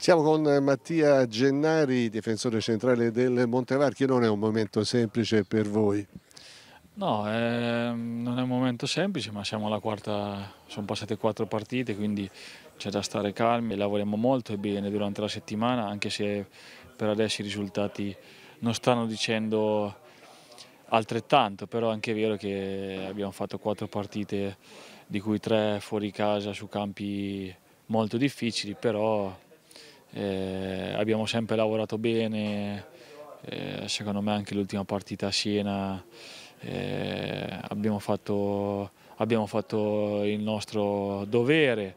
Siamo con Mattia Gennari, difensore centrale del Montevarchi, non è un momento semplice per voi? No, eh, non è un momento semplice, ma siamo alla quarta, sono passate quattro partite, quindi c'è da stare calmi, lavoriamo molto e bene durante la settimana, anche se per adesso i risultati non stanno dicendo altrettanto, però anche è anche vero che abbiamo fatto quattro partite, di cui tre fuori casa su campi molto difficili, però eh, abbiamo sempre lavorato bene, eh, secondo me anche l'ultima partita a Siena eh, abbiamo, fatto, abbiamo, fatto, il nostro dovere,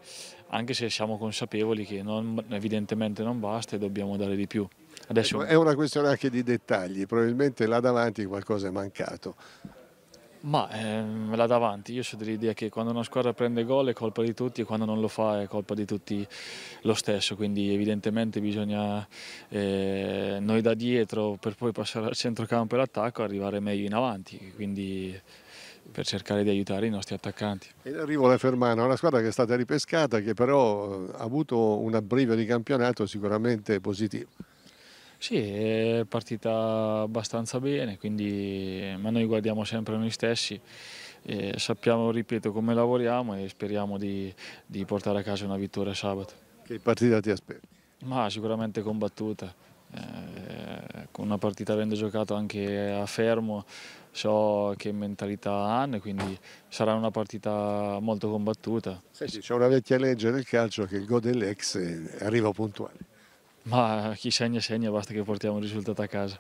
anche se siamo consapevoli che non, evidentemente non basta e dobbiamo dare di più. Adesso... Ecco, è una questione anche di dettagli, probabilmente là davanti qualcosa è mancato. Ma eh, me la davanti, io sono dell'idea che quando una squadra prende gol è colpa di tutti e quando non lo fa è colpa di tutti lo stesso, quindi evidentemente bisogna eh, noi da dietro per poi passare al centrocampo e all'attacco arrivare meglio in avanti, quindi per cercare di aiutare i nostri attaccanti. Ed arrivo la Fermana, una squadra che è stata ripescata che però ha avuto un abbrivio di campionato sicuramente positivo. Sì, è partita abbastanza bene, quindi, ma noi guardiamo sempre noi stessi, sappiamo, ripeto, come lavoriamo e speriamo di, di, portare a casa una vittoria sabato. Che partita ti aspetti? Ma sicuramente combattuta, eh, una partita avendo giocato anche a fermo, so che mentalità hanno e quindi sarà una partita molto combattuta. Sì, c'è una vecchia legge nel calcio che il gol dell'ex arriva puntuale. Ma chi segna segna, basta che portiamo il risultato a casa.